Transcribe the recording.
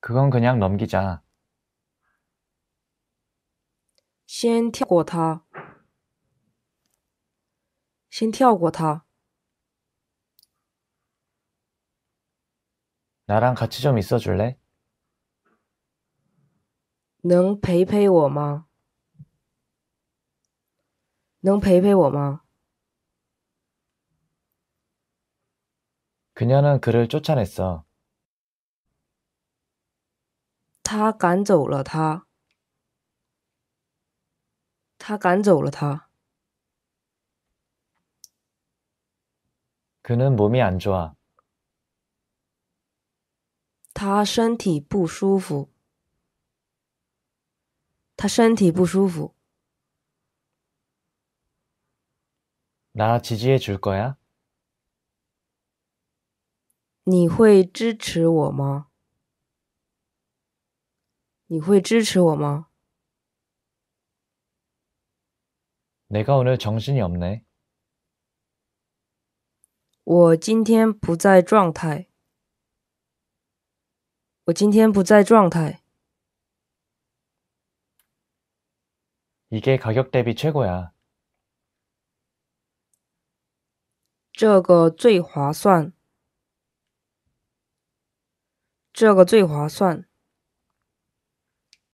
그건 그냥 넘기자. 先跳过它，先跳过它。 나랑 같이 좀 있어 줄래? 能陪陪我吗？能陪陪我吗？ 그녀는 그를 쫓아냈어. 他赶走了他。他赶走了他。可能몸이안좋 아。 他身体不舒服。他身体不舒服。나지지해줄거 야。 你会支持我吗？你会支持我吗？我今天不在状态。我今天不在状态。这个最划算。这个最划算。